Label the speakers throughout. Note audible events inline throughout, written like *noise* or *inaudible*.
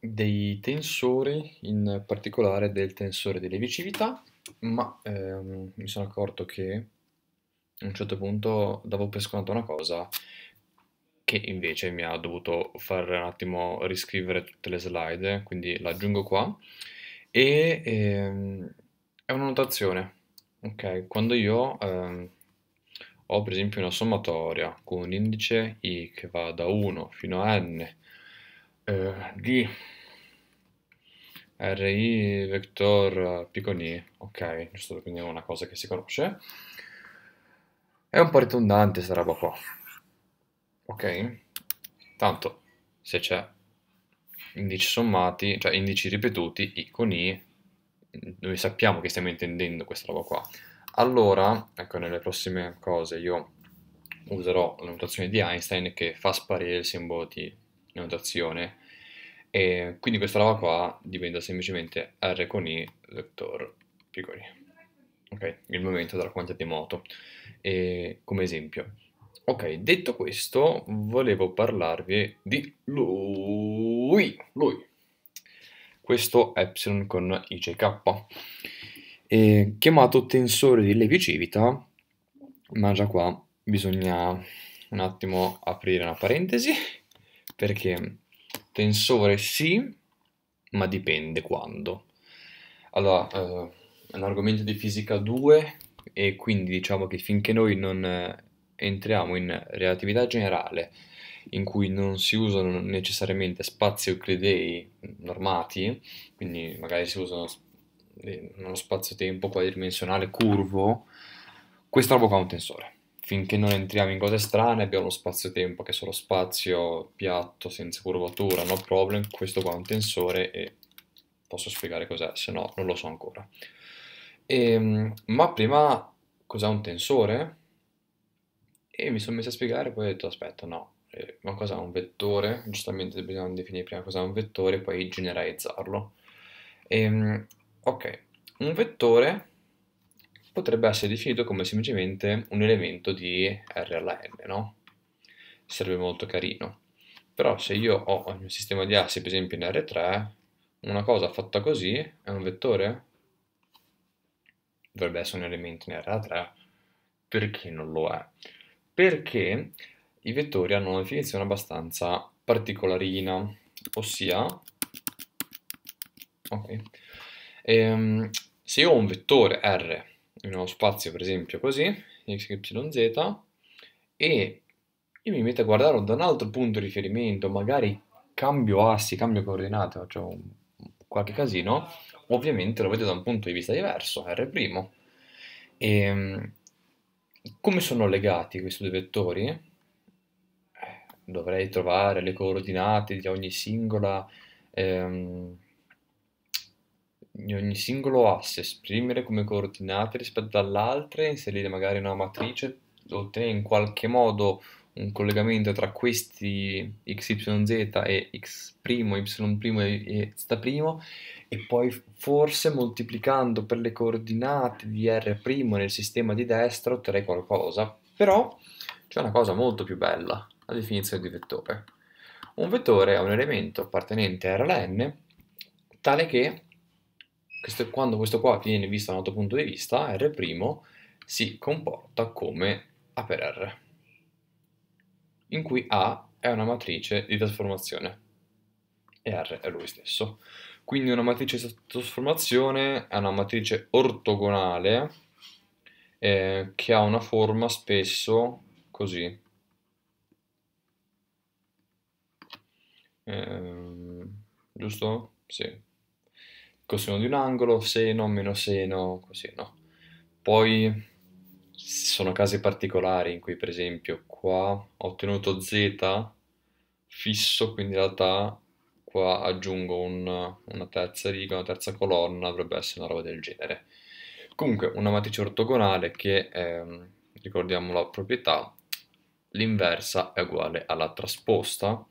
Speaker 1: dei tensori, in particolare del tensore delle levi ma ehm, mi sono accorto che a un certo punto davo per scontato una cosa che invece mi ha dovuto fare un attimo riscrivere tutte le slide, quindi l'aggiungo qua, e ehm, è una notazione, ok? Quando io ehm, ho per esempio una sommatoria con un indice i che va da 1 fino a n, eh, di RI vector eh, piconi, ok, giusto per prendere una cosa che si conosce. È un po' ritondante sta roba qua, ok? Tanto se c'è indici sommati, cioè indici ripetuti, i con i, noi sappiamo che stiamo intendendo questa roba qua. Allora, ecco, nelle prossime cose io userò la notazione di Einstein che fa sparire il simbolo di notazione e quindi questa roba qua diventa semplicemente R con I vector piccoli. Ok, il momento della quantità di moto, e, come esempio. Ok, detto questo, volevo parlarvi di lui, lui. Questo epsilon con IJK, e, chiamato tensore di Levi-Civita, ma già qua bisogna un attimo aprire una parentesi, perché Tensore sì, ma dipende quando. Allora, eh, è un argomento di fisica 2 e quindi diciamo che finché noi non eh, entriamo in relatività generale, in cui non si usano necessariamente spazi euclidei normati, quindi magari si usano eh, uno spazio-tempo quadridimensionale curvo, questa roba qua è un tensore finché non entriamo in cose strane abbiamo lo spazio-tempo che è solo spazio piatto senza curvatura, no problem, questo qua è un tensore e posso spiegare cos'è, se no non lo so ancora. E, ehm, ma prima cos'è un tensore? E mi sono messo a spiegare, poi ho detto aspetta no, eh, ma cos'è un vettore? Giustamente bisogna definire prima cos'è un vettore e poi generalizzarlo. E, ehm, ok, un vettore potrebbe essere definito come semplicemente un elemento di R alla n, no? Sarebbe molto carino. Però se io ho il mio sistema di assi, per esempio in R3, una cosa fatta così è un vettore? Dovrebbe essere un elemento in R3. Perché non lo è? Perché i vettori hanno una definizione abbastanza particolarina, ossia... Okay. Ehm, se io ho un vettore R in uno spazio per esempio così, xyz, e io mi metto a guardare da un altro punto di riferimento, magari cambio assi, cambio coordinate, faccio cioè qualche casino, ovviamente lo vedo da un punto di vista diverso, R'. E ehm, come sono legati questi due vettori? Eh, dovrei trovare le coordinate di ogni singola... Ehm, in ogni singolo asse esprimere come coordinate rispetto alle altre, inserire magari una matrice, ottenere in qualche modo un collegamento tra questi xyz e x', y' e z' e poi forse moltiplicando per le coordinate di R' nel sistema di destra otterrei qualcosa. Però c'è una cosa molto più bella, la definizione di vettore. Un vettore è un elemento appartenente a R tale che questo, quando questo qua viene visto da un altro punto di vista, R' si comporta come A per R, in cui A è una matrice di trasformazione e R è lui stesso. Quindi una matrice di trasformazione è una matrice ortogonale eh, che ha una forma spesso così. Eh, giusto? Sì coseno di un angolo, seno, meno seno, così, no? Poi sono casi particolari in cui, per esempio, qua ho ottenuto z fisso, quindi in realtà qua aggiungo un, una terza riga, una terza colonna, dovrebbe essere una roba del genere. Comunque, una matrice ortogonale che, è, ehm, ricordiamo la proprietà, l'inversa è uguale alla trasposta,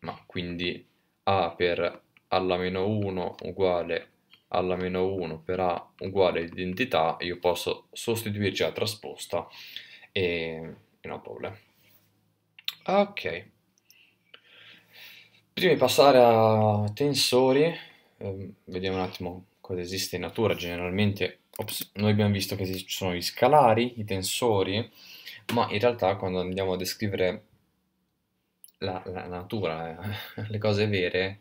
Speaker 1: ma quindi A per alla meno 1 uguale alla meno 1 per A uguale identità, io posso sostituirci a trasposta e, e non problema. Ok. Prima di passare a tensori, eh, vediamo un attimo cosa esiste in natura. Generalmente ops, noi abbiamo visto che ci sono gli scalari, i tensori, ma in realtà quando andiamo a descrivere la, la natura, eh, *laughs* le cose vere,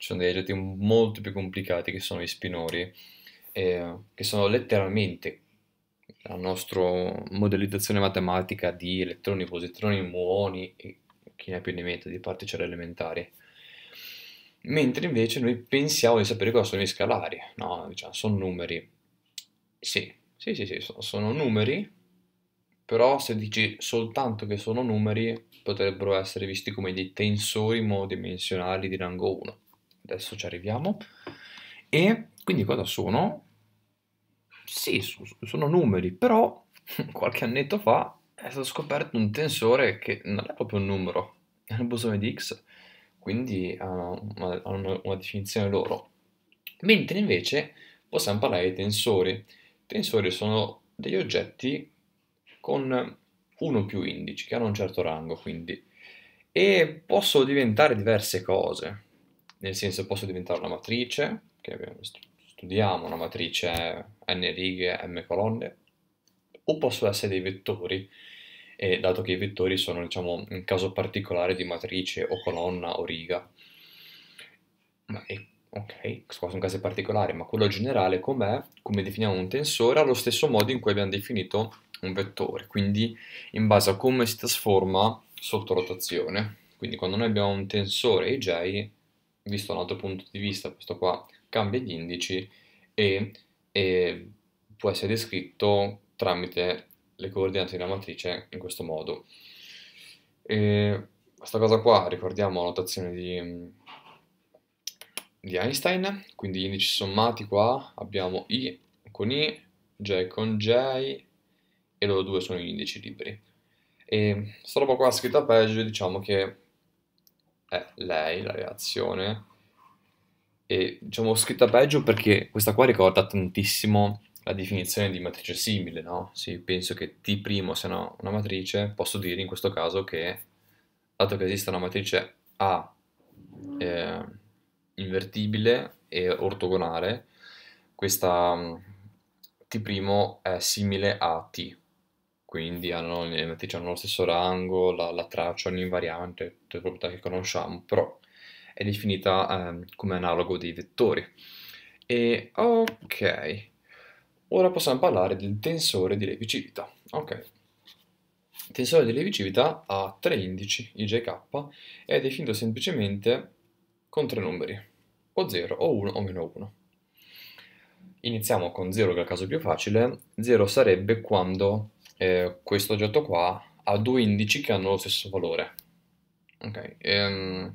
Speaker 1: ci sono degli oggetti molto più complicati che sono gli spinori, eh, che sono letteralmente la nostra modellizzazione matematica di elettroni, positroni, muoni e chi ne ha più ne mette di particelle cioè elementari. Mentre invece noi pensiamo di sapere cosa sono gli scalari, no? Diciamo, sono numeri. Sì, sì, sì, sì sono, sono numeri, però se dici soltanto che sono numeri potrebbero essere visti come dei tensori monodimensionali di rango 1 adesso ci arriviamo. E quindi cosa sono? Sì, sono numeri, però *laughs* qualche annetto fa è eh, stato scoperto un tensore che non è proprio un numero, è un bosone di X, quindi hanno una, una, definizione loro. Mentre invece possiamo parlare di tensori. I tensori sono degli oggetti con uno più indici, che hanno un certo rango, quindi, e possono diventare diverse cose nel senso posso diventare una matrice, che abbiamo, studiamo una matrice n righe, m colonne, o posso essere dei vettori, e dato che i vettori sono diciamo un caso particolare di matrice o colonna o riga. Ma è, ok, qua sono casi particolari, ma quello generale com'è, come definiamo un tensore, allo stesso modo in cui abbiamo definito un vettore, quindi in base a come si trasforma sotto rotazione. Quindi quando noi abbiamo un tensore IJ, visto un altro punto di vista, questo qua cambia gli indici e, e può essere descritto tramite le coordinate della matrice in questo modo. E questa cosa qua ricordiamo la notazione di, di Einstein, quindi gli indici sommati qua abbiamo I con I, J con J e loro due sono gli indici liberi. E sta roba qua scritta peggio diciamo che è lei la reazione. E diciamo, scritta peggio perché questa qua ricorda tantissimo la definizione di matrice simile, no? Sì, penso che T' sia una, una matrice, posso dire in questo caso che, dato che esiste una matrice A eh, invertibile e ortogonale, questa mm, T' è simile a T quindi hanno, ah, hanno lo stesso rango, la, la traccia ogni un invariante, tutte le proprietà che conosciamo, però è definita eh, come analogo dei vettori. E ok, ora possiamo parlare del tensore di Levi-Civita. Ok, il tensore di Levi-Civita ha tre indici, IJK, e è definito semplicemente con tre numeri, o 0, o 1, o meno 1. Iniziamo con 0 che è il caso più facile, 0 sarebbe quando eh, questo oggetto qua ha due indici che hanno lo stesso valore. Okay. Ehm,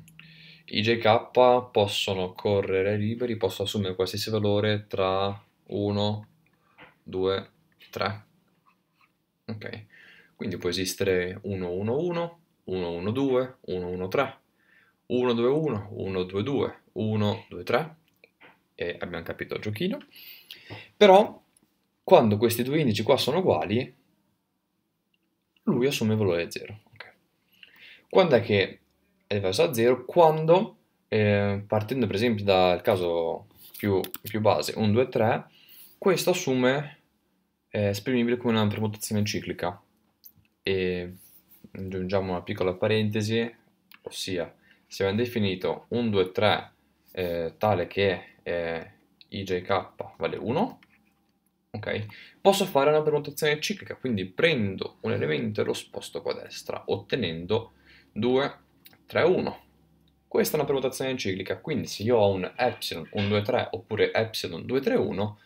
Speaker 1: I JK possono correre liberi, possono assumere qualsiasi valore tra 1, 2, 3. Ok, quindi può esistere 1, 1, 1, 1, 1, 2, 1, 1, 3, 1, 2, 1, 1, 2, 2, 1, 2, 3. E abbiamo capito il giochino. Però, quando questi due indici qua sono uguali, lui assume valore 0. Okay. Quando è che è diverso da 0? Quando, eh, partendo per esempio dal caso più, più, base, 1, 2, 3, questo assume, è eh, esprimibile come una permutazione ciclica. E aggiungiamo una piccola parentesi, ossia, se abbiamo definito 1, 2, 3 eh, tale che eh, ijk vale 1, Okay. Posso fare una permutazione ciclica, quindi prendo un elemento e lo sposto qua a destra, ottenendo 2, 3, 1. Questa è una permutazione ciclica, quindi se io ho un epsilon 1, 2, 3 oppure epsilon 2, 3, 1,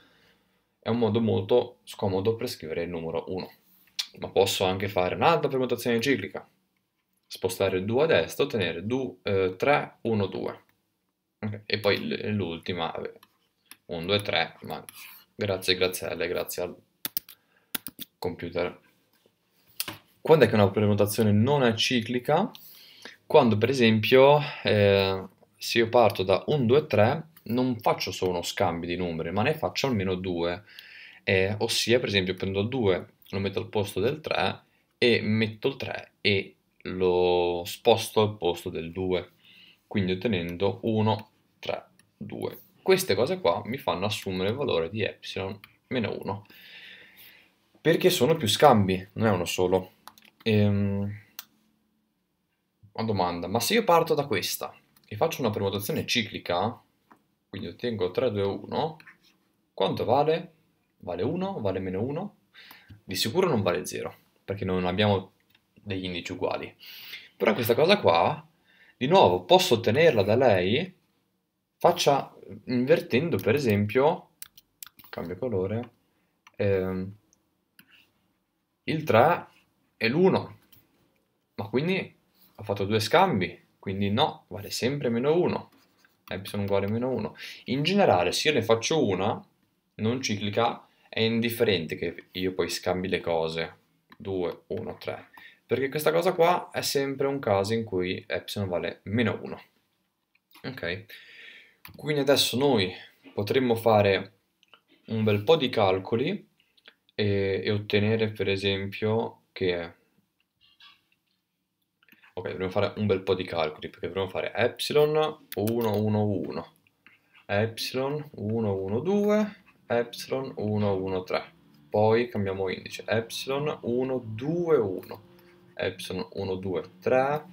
Speaker 1: è un modo molto scomodo per scrivere il numero 1. Ma posso anche fare un'altra permutazione ciclica, spostare il 2 a destra, ottenere 2, eh, 3, 1, 2. Okay. E poi l'ultima, 1, 2, 3, ma Grazie, grazie a lei, grazie al computer. Quando è che una prenotazione non è ciclica? Quando per esempio eh, se io parto da 1, 2, 3 non faccio solo uno scambio di numeri, ma ne faccio almeno due. Eh, ossia, per esempio, prendo il 2, lo metto al posto del 3 e metto il 3 e lo sposto al posto del 2, quindi ottenendo 1, 3, 2, queste cose qua mi fanno assumere il valore di epsilon meno 1 perché sono più scambi, non è uno solo. Ehm, una domanda, ma se io parto da questa e faccio una permutazione ciclica, quindi ottengo 3, 2, 1, quanto vale? Vale 1? Vale meno 1? Di sicuro non vale 0, perché non abbiamo degli indici uguali. Però questa cosa qua, di nuovo, posso ottenerla da lei faccia invertendo per esempio, cambio colore, ehm, il 3 e l'1, ma quindi ho fatto due scambi, quindi no, vale sempre meno 1, epsilon uguale a meno 1. In generale se io ne faccio una, non ciclica, è indifferente che io poi scambi le cose, 2, 1, 3, perché questa cosa qua è sempre un caso in cui epsilon vale meno 1. Ok? Quindi adesso noi potremmo fare un bel po' di calcoli e, e ottenere per esempio che... Ok, dovremmo fare un bel po' di calcoli perché dovremmo fare epsilon 111, epsilon 112, epsilon 113. Poi cambiamo indice, epsilon 121, epsilon 123,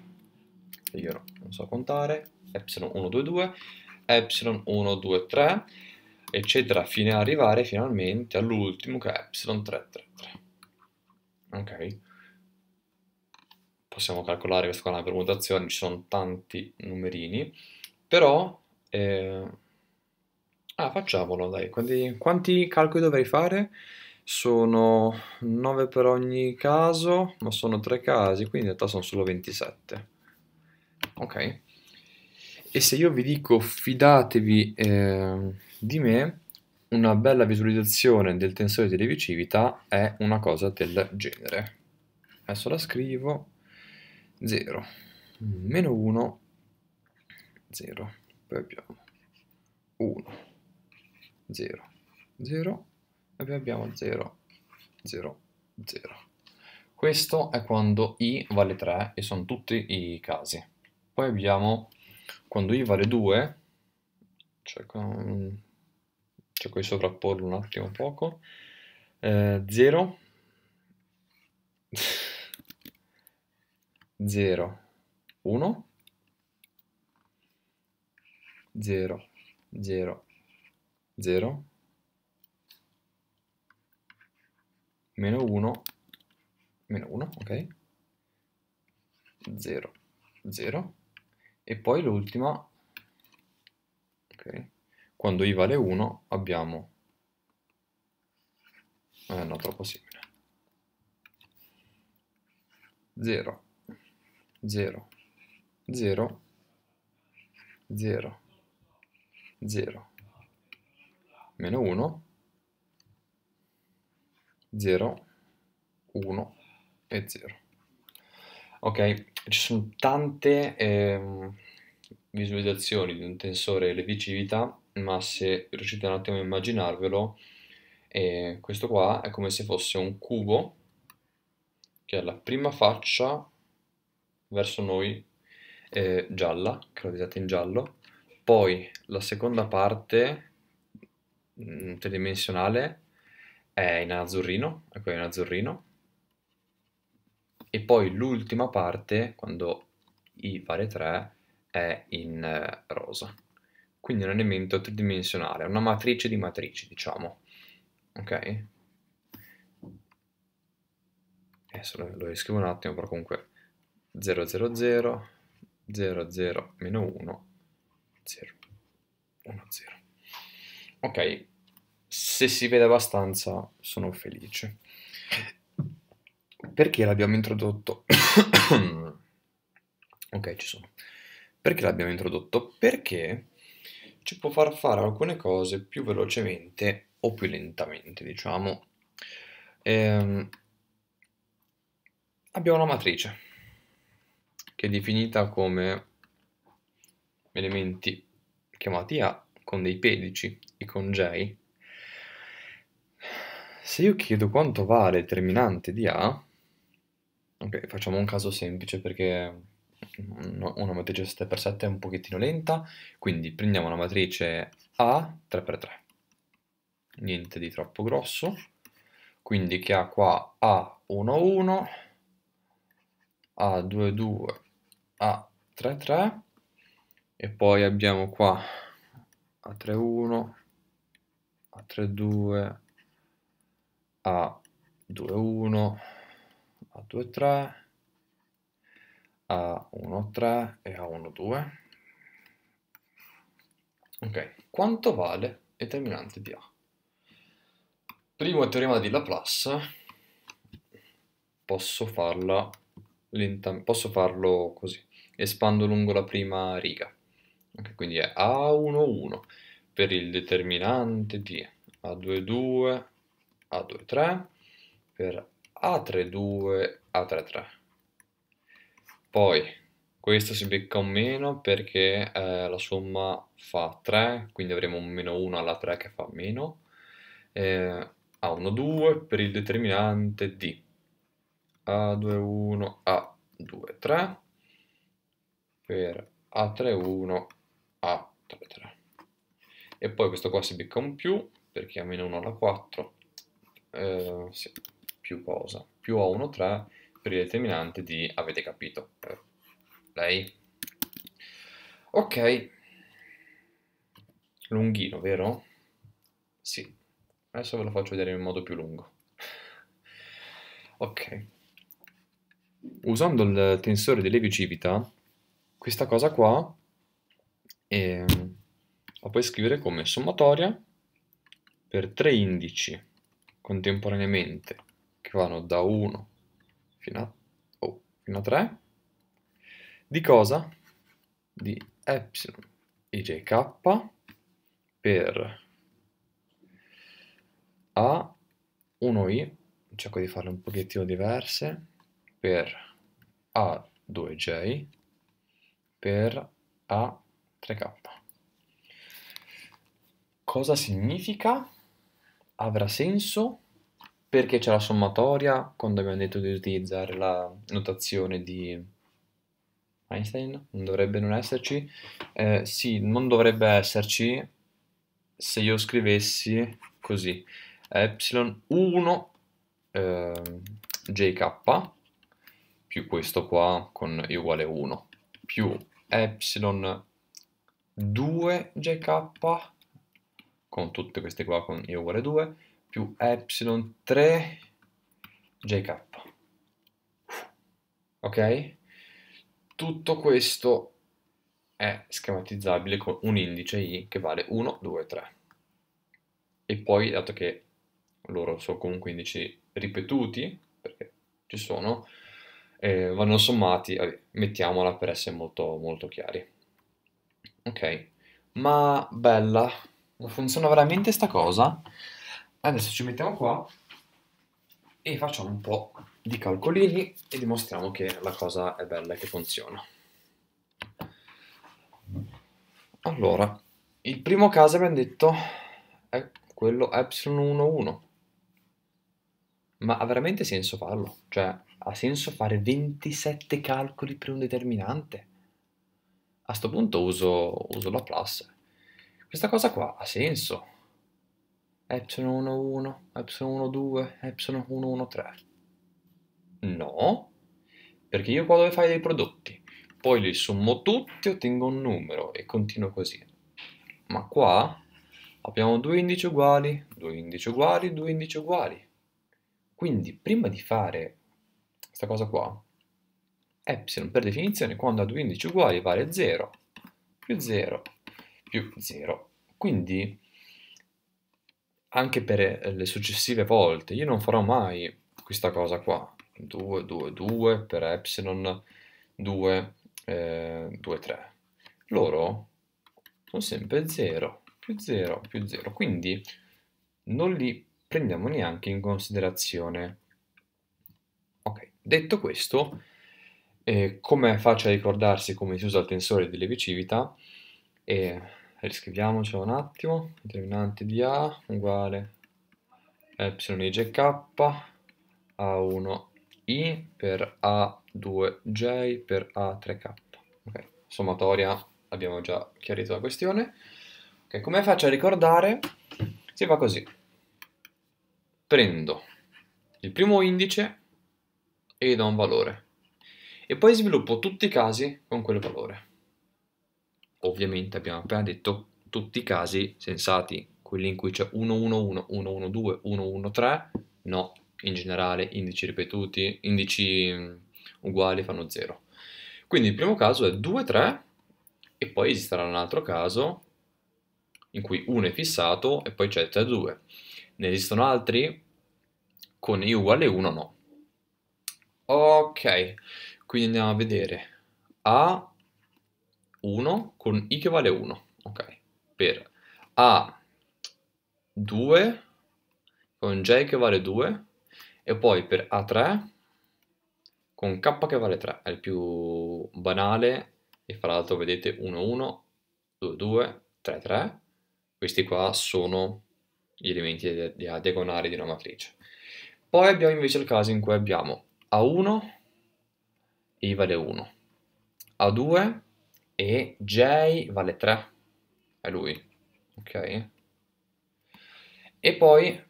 Speaker 1: io non so contare, epsilon 122 epsilon 1, 2, 3, eccetera fino ad arrivare finalmente all'ultimo che è ε333 ok possiamo calcolare questa qua la permutazione ci sono tanti numerini però eh... ah facciamolo dai quanti, quanti calcoli dovrei fare? sono 9 per ogni caso ma sono 3 casi quindi in realtà sono solo 27 ok e se io vi dico fidatevi eh, di me, una bella visualizzazione del tensore di Levi-Civita è una cosa del genere. Adesso la scrivo 0, meno 1, 0, poi abbiamo 1, 0, 0 e poi abbiamo 0, 0, 0. Questo è quando i vale 3 e sono tutti i casi. Poi abbiamo quando i vale 2 cerco, um, cerco, di sovrapporlo un attimo un poco 0 0 1 0 0 0 meno 1 meno 1 ok 0 0 e poi l'ultima, okay. quando i vale 1 abbiamo, eh no troppo simile, 0, 0, 0, 0, 0, meno 1, 0, 1 e 0. Ok, ci sono tante eh, visualizzazioni di un tensore redicivita, ma se riuscite un attimo a immaginarvelo, eh, questo qua è come se fosse un cubo che ha la prima faccia verso noi eh, gialla, colorisata in giallo, poi la seconda parte mh, mm, tridimensionale è in azzurrino, ecco in azzurrino, e poi l'ultima parte, quando i vale 3, è in eh, rosa. Quindi un elemento tridimensionale, una matrice di matrici, diciamo. Ok? Adesso lo, lo riscrivo un attimo, però comunque 0, 0, 0, 0, 0, meno 1, 0, 1, 0. Ok, se si vede abbastanza sono felice. Perché l'abbiamo introdotto? *coughs* ok, ci sono. Perché l'abbiamo introdotto? Perché ci può far fare alcune cose più velocemente o più lentamente, diciamo. Ehm, abbiamo una matrice che è definita come elementi chiamati A con dei pedici e con J. Se io chiedo quanto va vale il terminante di A, Ok, facciamo un caso semplice perché mm, una, matrice 7x7 è un pochettino lenta, quindi prendiamo la matrice A 3x3, niente di troppo grosso, quindi che ha qua A1,1, A2,2, A3,3 e poi abbiamo qua A3,1, A3,2, A2,1, a 23 a 13 e a 12 ok quanto vale determinante di A primo teorema di Laplace posso farla posso farlo così espando lungo la prima riga okay, quindi è A11 per il determinante di A22 A23 per a32, A33. Poi questo si becca un meno perché eh, la somma fa 3, quindi avremo un meno 1 alla 3 che fa meno. Eh, A1, 2 per il determinante di A2, 1, A2, 3 per A3, 1, A3, 3. E poi questo qua si becca un più perché ha meno 1 alla 4. Eh, sì più cosa, più ho 1 3 per il determinante di avete capito. Eh, lei? Ok. Lunghino, vero? Sì. Adesso ve lo faccio vedere in modo più lungo. ok. Usando il tensore di Levi-Civita, questa cosa qua e ehm, la puoi scrivere come sommatoria per tre indici contemporaneamente che vanno da 1 fino a, oh, fino a 3, di cosa? Di epsilon ijk per a 1i, cerco di farle un pochettino diverse, per a 2j per a 3k. Cosa significa? Avrà senso perché c'è la sommatoria quando abbiamo detto di utilizzare la notazione di Einstein, non dovrebbe non esserci, eh, sì, non dovrebbe esserci se io scrivessi così, epsilon1 eh, jk più questo qua con i uguale 1 più epsilon 2 jk con tutte queste qua con i uguale 2 più ε3 jk. Ok? Tutto questo è schematizzabile con un indice i che vale 1, 2, 3. E poi, dato che loro sono comunque indici ripetuti, perché ci sono, eh, vanno sommati, vabbè, mettiamola per essere molto, molto chiari. Ok, ma bella, funziona veramente sta cosa? Adesso ci mettiamo qua e facciamo un po' di calcolini e dimostriamo che la cosa è bella e che funziona. Allora, il primo caso abbiamo detto è quello epsilon 1 1. Ma ha veramente senso farlo? Cioè, ha senso fare 27 calcoli per un determinante? A questo punto uso, uso la plus. Questa cosa qua ha senso Epsilon 11, Epsilon 12, Epsilon 113. No, perché io qua dove fai dei prodotti, poi li sommo tutti, ottengo un numero e continuo così. Ma qua abbiamo due indici uguali, due indici uguali, due indici uguali. Quindi prima di fare questa cosa qua, epsilon per definizione quando ha due indici uguali vale 0 più 0 più 0. Quindi anche per eh, le successive volte. Io non farò mai questa cosa qua. 2, 2, 2 per epsilon, 2, eh, 2, 3. Loro sono sempre 0, più 0, più 0. Quindi non li prendiamo neanche in considerazione. Ok, detto questo, eh, come faccio a ricordarsi come si usa il tensore di Levi-Civita? Eh, riscriviamoci un attimo, determinante di A uguale yj k a1i per a2j per a3k. Okay. Sommatoria, abbiamo già chiarito la questione. Okay, come faccio a ricordare? Si fa così. Prendo il primo indice e gli do un valore. E poi sviluppo tutti i casi con quel valore ovviamente abbiamo appena detto tutti i casi sensati, quelli in cui c'è 1-1-1, 1-1-2, 1-1-3, no, in generale indici ripetuti, indici mm, uguali fanno 0. Quindi il primo caso è 2, 3 e poi esisterà un altro caso in cui 1 è fissato e poi c'è 3, 2. Ne esistono altri? Con i uguale 1 no. Ok, quindi andiamo a vedere. A 1 con i che vale 1, ok? Per a 2 con j che vale 2 e poi per a3 con k che vale 3, è il più banale e fra l'altro vedete 1 1 2 2 3 3 questi qua sono gli elementi diagonali di una matrice. Poi abbiamo invece il caso in cui abbiamo A1 i vale 1, A2 e J vale 3, è lui, ok? E poi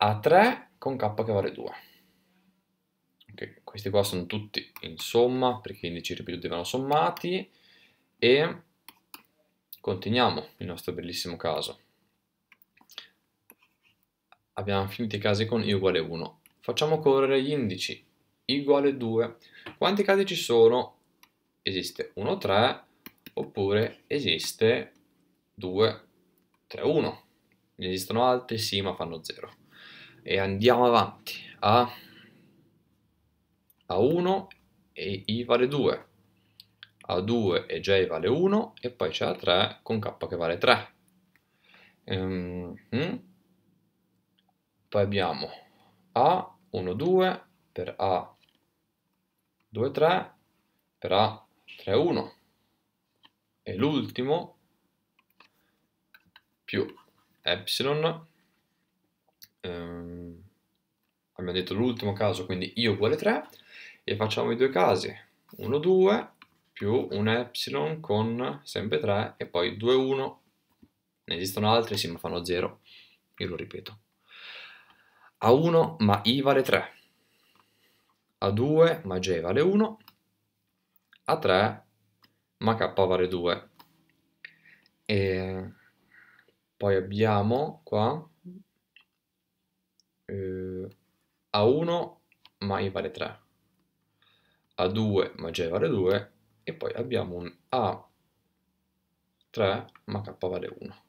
Speaker 1: A3 con K che vale 2. Okay. Questi qua sono tutti in somma, perché gli indici ripetuti vanno sommati, e continuiamo il nostro bellissimo caso. Abbiamo finito i casi con i uguale 1. Facciamo correre gli indici, i uguale 2. Quanti casi ci sono? Esiste 1, 3, oppure esiste 2, 3, 1. Ne esistono altri, sì, ma fanno 0. E andiamo avanti a, a 1 e i vale 2. A 2 e j vale 1 e poi c'è a 3 con k che vale 3. Ehm, hm? poi abbiamo A, 1, 2 per A, 2, 3 per A, 3, 1 e l'ultimo più epsilon ehm, abbiamo detto l'ultimo caso quindi i uguale 3 e facciamo i due casi 1 2 più un epsilon con sempre 3 e poi 2 1 ne esistono altri sì ma fanno 0 io lo ripeto a 1 ma i vale 3 a 2 ma j vale 1 a 3 ma k vale 2. E poi abbiamo qua eh, A1 ma i vale 3, A2 ma j vale 2 e poi abbiamo un A3 ma k vale 1.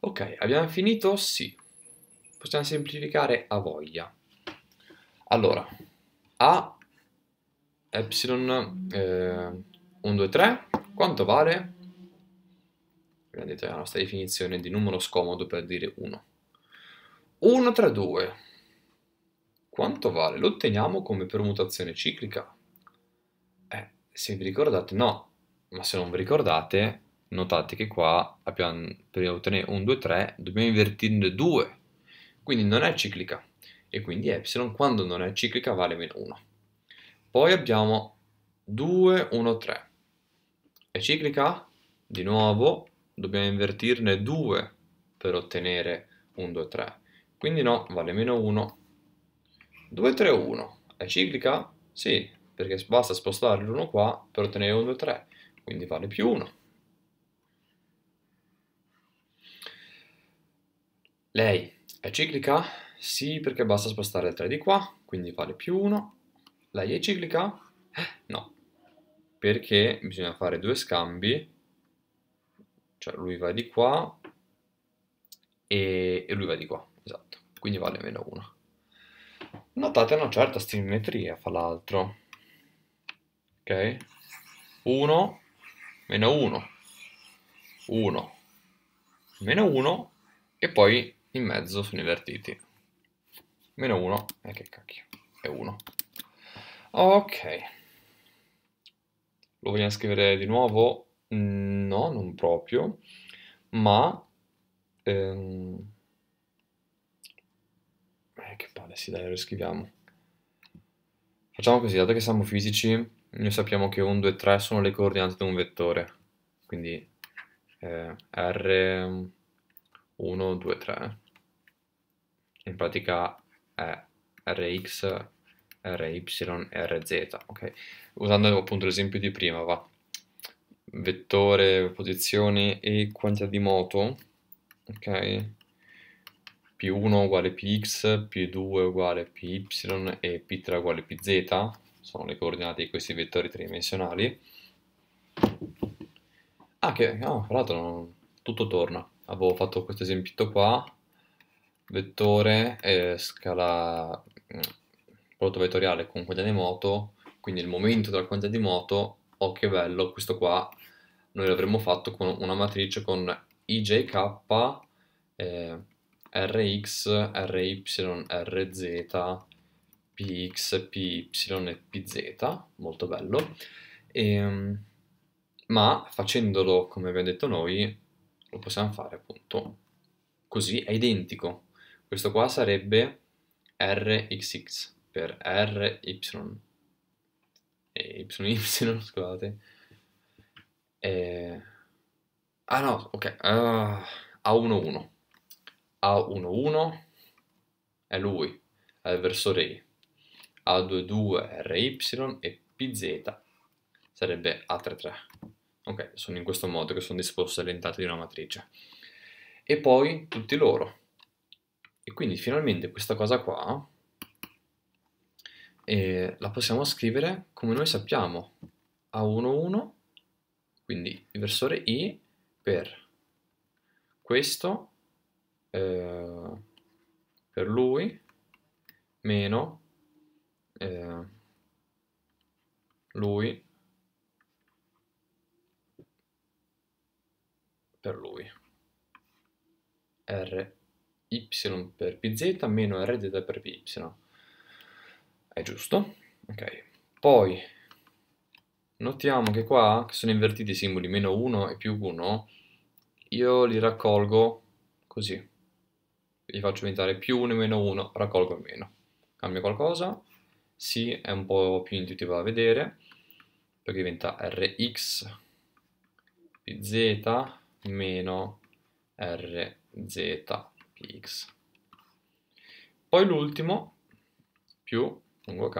Speaker 1: Ok, abbiamo finito? Sì. Possiamo semplificare a voglia. Allora, A, epsilon... Eh, 1, 2, 3, quanto vale? Prendete la nostra definizione di numero scomodo per dire 1. 1 tra 2. Quanto vale? Lo otteniamo come permutazione ciclica. Eh, se vi ricordate, no. Ma se non vi ricordate, notate che qua abbiamo, per ottenere 1, 2, 3 dobbiamo invertirne 2. Quindi non è ciclica. E quindi epsilon quando non è ciclica vale meno 1. Poi abbiamo 2, 1, 3 è ciclica, di nuovo dobbiamo invertirne 2 per ottenere un 2, 3. Quindi no, vale meno 1. 2, 3, 1. È ciclica? Sì, perché basta spostare l'1 qua per ottenere un 2, 3. Quindi vale più 1. Lei è ciclica? Sì, perché basta spostare il 3 di qua, quindi vale più 1. Lei è ciclica? Eh, no, perché bisogna fare due scambi, cioè lui va di qua e, lui va di qua, esatto, quindi vale meno 1. Notate una certa simmetria, fra l'altro, ok? 1, meno 1, 1, meno 1 e poi in mezzo sono invertiti. Meno 1, e eh, che cacchio, è 1. Ok. Lo vogliamo scrivere di nuovo? Mm, no, non proprio, ma... Ehm... Eh, che palle, sì dai, lo scriviamo. Facciamo così, dato che siamo fisici, noi sappiamo che 1, 2, 3 sono le coordinate di un vettore, quindi eh, R, 1, 2, 3. In pratica è Rx RYRZ, ok? Usando appunto l'esempio di prima, va vettore, posizione e quantità di moto, ok? P1 uguale Px, P2 uguale Py e P3 uguale Pz, sono le coordinate di questi vettori tridimensionali. Ah, che, no, ah, tra l'altro tutto torna. Avevo fatto questo esempio qua, vettore, eh, scala mm, prodotto vettoriale con quantità di moto, quindi il momento della quantità di moto, oh che bello, questo qua noi l'avremmo fatto con una matrice con IJK, eh, RX, RY, RZ, PX, PY e PZ, molto bello, e, ehm, ma facendolo come abbiamo detto noi lo possiamo fare appunto così, è identico, questo qua sarebbe RXX, per R, Y e Y, *laughs* scusate. E... Ah no, ok, uh, A11. A11 è lui, è il versore Re. A22 RY e PZ sarebbe A33. Ok, sono in questo modo che sono disposte le entrate di una matrice. E poi tutti loro. E quindi finalmente questa cosa qua e la possiamo scrivere come noi sappiamo a 1 1 quindi inversore I per questo eh, per lui meno eh, lui per lui r y per pz meno r z per py è giusto, ok. Poi notiamo che qua, che sono invertiti i simboli meno 1 e più 1, io li raccolgo così, li faccio diventare più 1 e meno 1, raccolgo il meno. Cambio qualcosa? Sì, è un po' più intuitivo da vedere, perché diventa rx pz meno rz x. Poi l'ultimo, più lungo k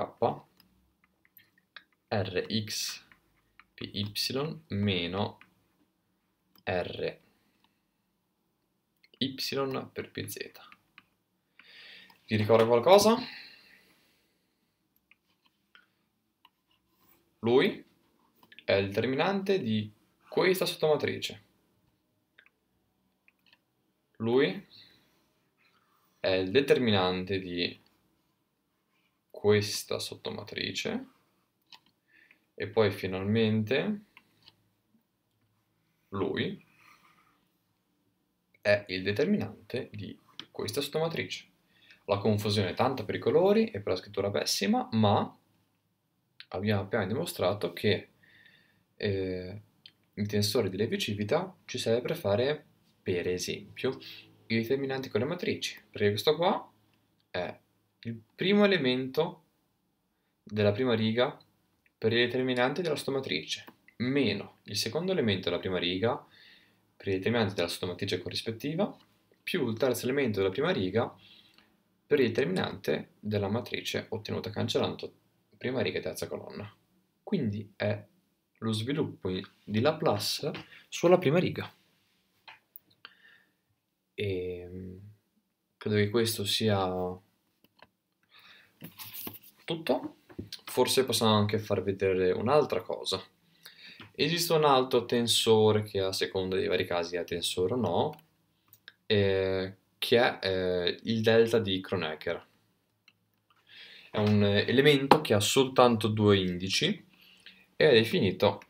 Speaker 1: rx y meno r y per pz. Vi ricorda qualcosa? Lui è il terminante di questa sottomatrice. Lui è il determinante di questa sottomatrice e poi finalmente lui è il determinante di questa sottomatrice. La confusione è tanta per i colori e per la scrittura pessima, ma abbiamo appena dimostrato che eh, il tensore di Levi-Civita ci serve per fare, per esempio, i determinanti con le matrici, perché questo qua è il primo elemento della prima riga per il determinante della sottomatrice meno il secondo elemento della prima riga per il determinante della sottomatrice corrispettiva più il terzo elemento della prima riga per il determinante della matrice ottenuta cancellando prima riga e terza colonna. Quindi è lo sviluppo di Laplace sulla prima riga. E ehm, credo che questo sia tutto, forse possiamo anche far vedere un'altra cosa. Esiste un altro tensore che a seconda dei vari casi è tensore o no, eh, che è eh, il delta di Kronecker. È un eh, elemento che ha soltanto due indici e è definito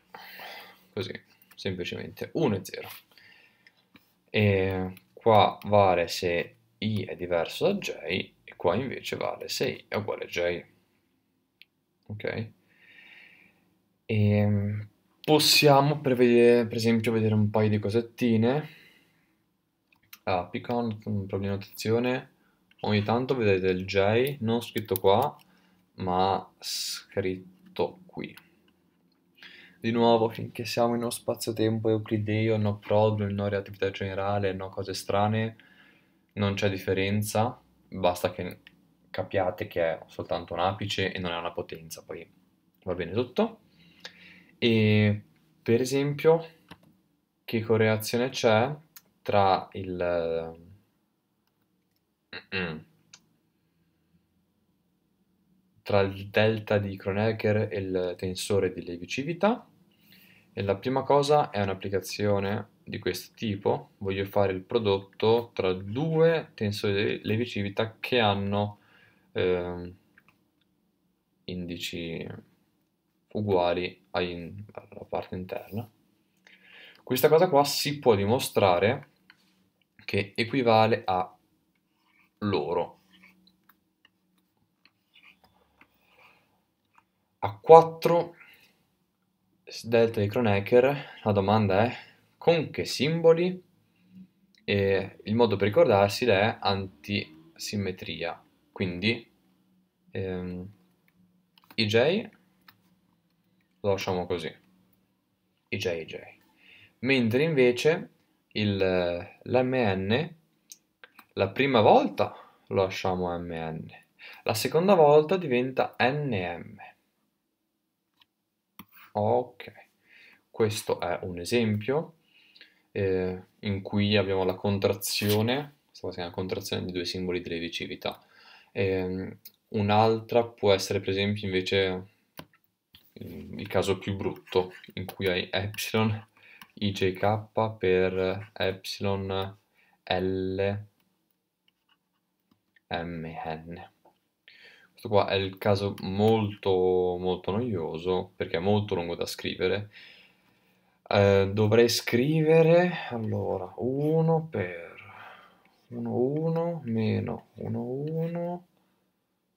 Speaker 1: così, semplicemente 1 e 0. E qua vale se i è diverso da j qua invece vale se i è uguale a j. Ok? E ehm, possiamo prevedere, per esempio, vedere un paio di cosettine. Ah, picca un, un problema di notazione. Ogni tanto vedete il j non scritto qua, ma scritto qui. Di nuovo, finché siamo in uno spazio-tempo euclideo, no problem, no reattività generale, no cose strane, non c'è differenza basta che capiate che è soltanto un apice e non è una potenza, poi va bene tutto. E per esempio, che correlazione c'è tra il... tra il delta di Kronecker e il tensore di Levi-Civita? E la prima cosa è un'applicazione di questo tipo, voglio fare il prodotto tra due tensori levi civita che hanno eh, indici uguali alla parte interna. Questa cosa qua si può dimostrare che equivale a loro. A 4 Delta di Kronecker, la domanda è con che simboli e il modo per ricordarsi è antisimmetria. Quindi ehm, IJ lo lasciamo così, IJ, IJ. Mentre invece il, l'MN la prima volta lo lasciamo MN, la seconda volta diventa NM Ok, questo è un esempio eh, in cui abbiamo la contrazione, stiamo facendo la contrazione di due simboli di levicività. Eh, un'altra può essere per esempio invece mm, il caso più brutto in cui hai epsilon ijk per epsilon l mn questo qua è il caso molto molto noioso perché è molto lungo da scrivere. Eh, dovrei scrivere allora 1 per 1 1 meno 1 1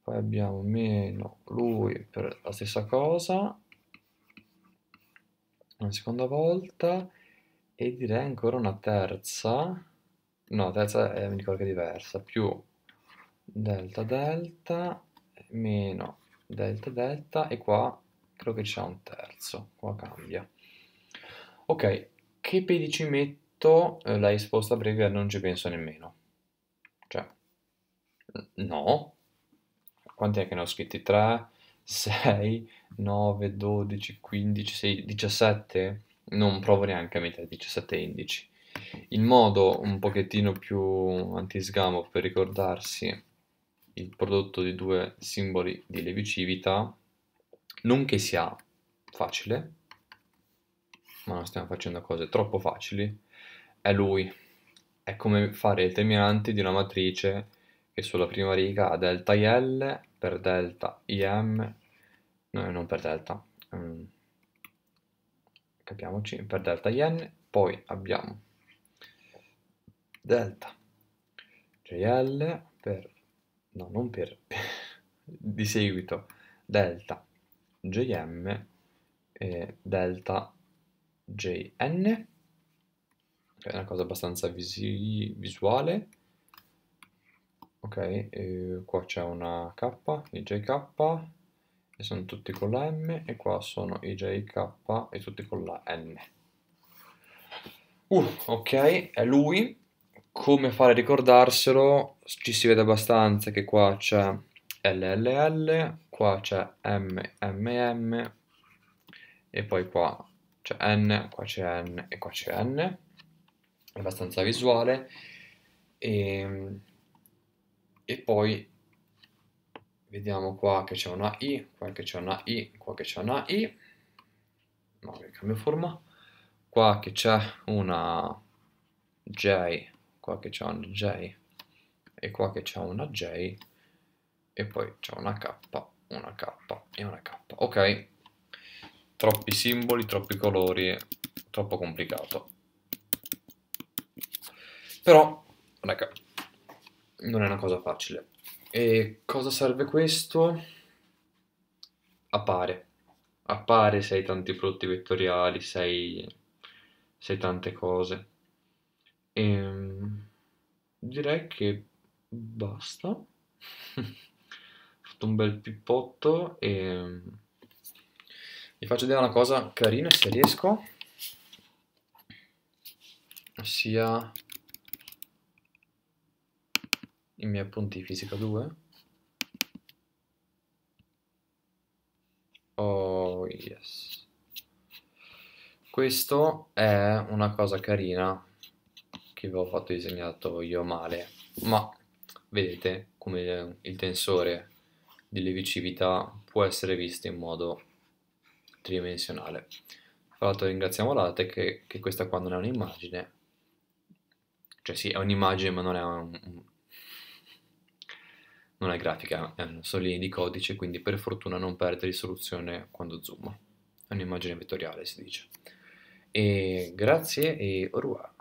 Speaker 1: poi abbiamo meno lui per la stessa cosa una seconda volta e direi ancora una terza no terza è, eh, mi ricordo che è diversa più delta delta meno delta delta e qua credo che c'è un terzo, qua cambia. Ok, che pedi ci metto? Eh, L'hai esposta a breve non ci penso nemmeno. Cioè, no. Quanti è che ne ho scritti? 3, 6, 9, 12, 15, 16, 17? Non provo neanche a mettere 17 indici. Il modo un pochettino più antisgamo per ricordarsi il prodotto di due simboli di levicività, non che sia facile, ma non stiamo facendo cose troppo facili, è lui. È come fare il terminante di una matrice che sulla prima riga ha delta IL per delta IM, no, non per delta, um, capiamoci, per delta IN, poi abbiamo delta JL per no, non per, *laughs* di seguito, delta jm e delta jn, è una cosa abbastanza visi, visuale, ok, e qua c'è una k, i jk, e sono tutti con la m, e qua sono i jk e tutti con la n. Uh, ok, è lui, come fare a ricordarselo ci si vede abbastanza che qua c'è LLL, qua c'è MMM e poi qua c'è N, qua c'è N e qua c'è N, è abbastanza visuale e, ehm, e poi vediamo qua che c'è una I, qua che c'è una I, qua che c'è una I, no che cambio forma, qua che c'è una J qua che c'è una J e qua che c'è una J e poi c'è una K, una K e una K. Ok, troppi simboli, troppi colori, troppo complicato. Però, raga, non è una cosa facile. E cosa serve questo? Appare. Appare, se hai tanti frutti vettoriali, se sei tante cose. E, ehm, direi che basta. *laughs* Ho fatto un bel pippotto e... Ehm, Vi faccio vedere una cosa carina se riesco. Ossia... I miei appunti fisica 2. Oh yes. Questo è una cosa carina che vi ho fatto disegnato io male, ma vedete come il tensore di levicività può essere visto in modo tridimensionale. Tra l'altro ringraziamo l'arte che, che, questa qua non è un'immagine, cioè sì, è un'immagine ma non è, un, non è grafica, sono linee di codice, quindi per fortuna non perde risoluzione quando zoom. È un'immagine vettoriale, si dice. E grazie e au revoir.